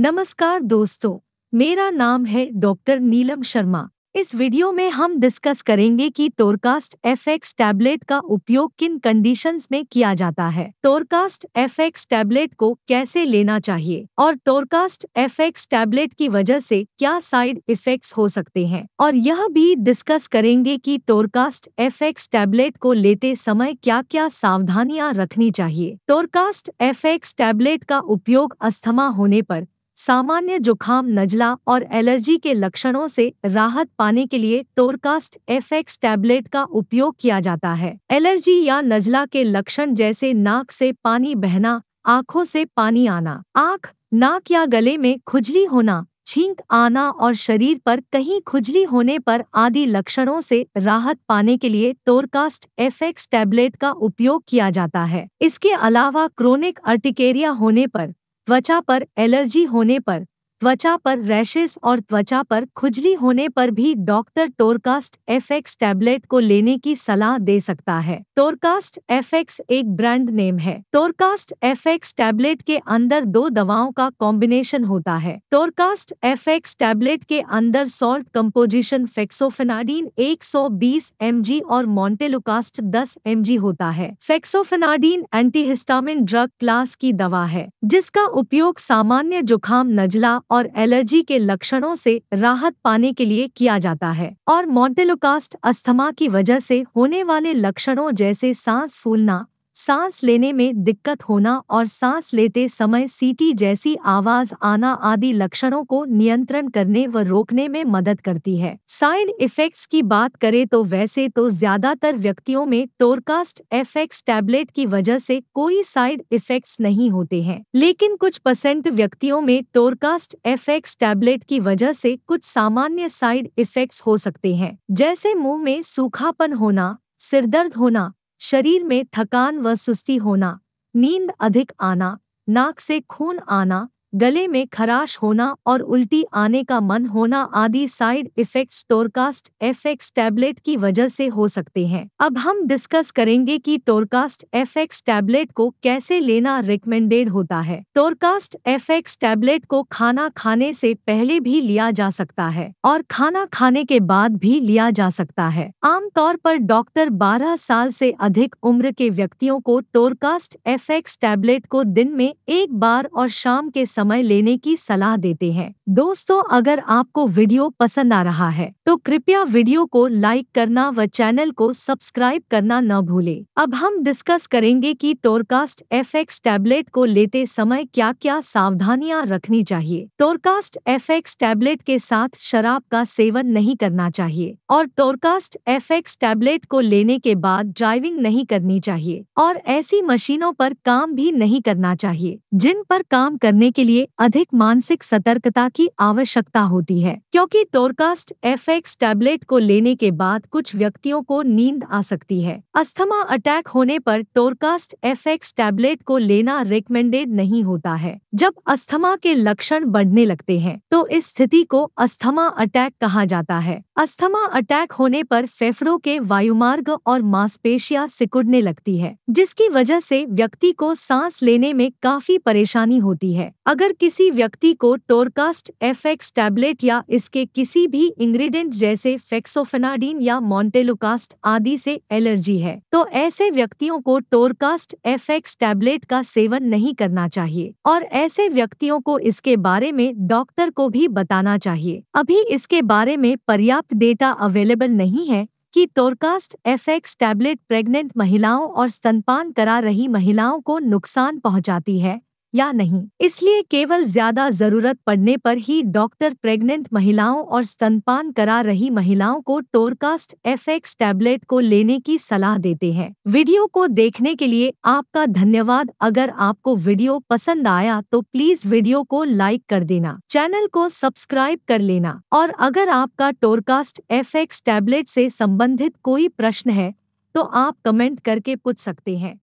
नमस्कार दोस्तों मेरा नाम है डॉक्टर नीलम शर्मा इस वीडियो में हम डिस्कस करेंगे कि टोरकास्ट एफएक्स टैबलेट का उपयोग किन कंडीशंस में किया जाता है टोरकास्ट एफएक्स टैबलेट को कैसे लेना चाहिए और टोरकास्ट एफएक्स टैबलेट की वजह से क्या साइड इफेक्ट्स हो सकते हैं और यह भी डिस्कस करेंगे कि टोरकास्ट एफएक्स टैबलेट को लेते समय क्या क्या सावधानियाँ रखनी चाहिए टोरकास्ट एफ टैबलेट का उपयोग अस्थमा होने आरोप सामान्य जुखाम नजला और एलर्जी के लक्षणों से राहत पाने के लिए टोरकास्ट एफ एक्स टैबलेट का उपयोग किया जाता है एलर्जी या नजला के लक्षण जैसे नाक से पानी बहना आंखों से पानी आना आंख नाक या गले में खुजली होना छींक आना और शरीर पर कहीं खुजली होने पर आदि लक्षणों से राहत पाने के लिए टोरकास्ट एफ एक्स टैबलेट का उपयोग किया जाता है इसके अलावा क्रोनिक अर्टिकेरिया होने पर त्वचा पर एलर्जी होने पर त्वचा पर रैशेस और त्वचा पर खुजली होने पर भी डॉक्टर टोरकास्ट एफएक्स टैबलेट को लेने की सलाह दे सकता है टोरकास्ट एफएक्स एक ब्रांड नेम है टोरकास्ट एफएक्स टैबलेट के अंदर दो दवाओं का कॉम्बिनेशन होता है टोरकास्ट एफएक्स टैबलेट के अंदर सॉल्ट कम्पोजिशन फेक्सोफेनाडीन 120 जी और मोन्टेलुकास्ट एम जी होता है फेक्सोफेनाडीन एंटीहिस्टामिन ड्रग क्लास की दवा है जिसका उपयोग सामान्य जुकाम नजला और एलर्जी के लक्षणों से राहत पाने के लिए किया जाता है और मॉन्टेलोकास्ट अस्थमा की वजह से होने वाले लक्षणों जैसे सांस फूलना सांस लेने में दिक्कत होना और सांस लेते समय सीटी जैसी आवाज आना आदि लक्षणों को नियंत्रण करने व रोकने में मदद करती है साइड इफेक्ट्स की बात करें तो वैसे तो ज्यादातर व्यक्तियों में टोरकास्ट एफएक्स टैबलेट की वजह से कोई साइड इफेक्ट्स नहीं होते हैं लेकिन कुछ परसेंट व्यक्तियों में टोरकास्ट एफएक्स टैबलेट की वजह से कुछ सामान्य साइड इफेक्ट्स हो सकते हैं जैसे मुंह में सूखापन होना सिरदर्द होना शरीर में थकान व सुस्ती होना नींद अधिक आना नाक से खून आना गले में खराश होना और उल्टी आने का मन होना आदि side effect Torcast FX tablet की वजह से हो सकते हैं अब हम डिस्कस करेंगे कि टोरकास्ट एफएक्स टैबलेट को कैसे लेना रिकमेंडेड होता है टोरकास्ट एफएक्स टैबलेट को खाना खाने से पहले भी लिया जा सकता है और खाना खाने के बाद भी लिया जा सकता है आमतौर पर डॉक्टर बारह साल से अधिक उम्र के व्यक्तियों को टोरकास्ट एफएक्स टैबलेट को दिन में एक बार और शाम के समय लेने की सलाह देते हैं दोस्तों अगर आपको वीडियो पसंद आ रहा है तो कृपया वीडियो को लाइक करना व चैनल को सब्सक्राइब करना न भूले अब हम डिस्कस करेंगे कि टोरकास्ट एफ टैबलेट को लेते समय क्या क्या सावधानियां रखनी चाहिए टोरकास्ट एफ टैबलेट के साथ शराब का सेवन नहीं करना चाहिए और टोरकास्ट एफ एक्स टैबलेट को लेने के बाद ड्राइविंग नहीं करनी चाहिए और ऐसी मशीनों पर काम भी नहीं करना चाहिए जिन पर काम करने के लिए अधिक मानसिक सतर्कता की आवश्यकता होती है क्योंकि टोरकास्ट एफ एक्स टैबलेट को लेने के बाद कुछ व्यक्तियों को नींद आ सकती है अस्थमा अटैक होने पर टोरकास्ट एफ एक्स टैबलेट को लेना रिकमेंडेड नहीं होता है जब अस्थमा के लक्षण बढ़ने लगते हैं तो इस स्थिति को अस्थमा अटैक कहा जाता है अस्थमा अटैक होने पर फेफड़ों के वायुमार्ग और मांसपेशिया सिकुड़ने लगती है जिसकी वजह से व्यक्ति को सांस लेने में काफी परेशानी होती है अगर किसी व्यक्ति को टोरकास्ट एफेक्स टैबलेट या इसके किसी भी इंग्रेडिएंट जैसे फेक्सोफेनाडीन या मोन्टेलोकास्ट आदि से एलर्जी है तो ऐसे व्यक्तियों को टोरकास्ट एफेक्स टैबलेट का सेवन नहीं करना चाहिए और ऐसे व्यक्तियों को इसके बारे में डॉक्टर को भी बताना चाहिए अभी इसके बारे में पर्याप्त पर्याप्त डेटा अवेलेबल नहीं है कि टोरकास्ट एफएक्स टैबलेट प्रेग्नेंट महिलाओं और स्तनपान करा रही महिलाओं को नुकसान पहुंचाती है या नहीं इसलिए केवल ज्यादा जरूरत पड़ने पर ही डॉक्टर प्रेग्नेंट महिलाओं और स्तनपान करा रही महिलाओं को टोरकास्ट एफएक्स टैबलेट को लेने की सलाह देते हैं वीडियो को देखने के लिए आपका धन्यवाद अगर आपको वीडियो पसंद आया तो प्लीज वीडियो को लाइक कर देना चैनल को सब्सक्राइब कर लेना और अगर आपका टोरकास्ट एफ टैबलेट से संबंधित कोई प्रश्न है तो आप कमेंट करके पूछ सकते हैं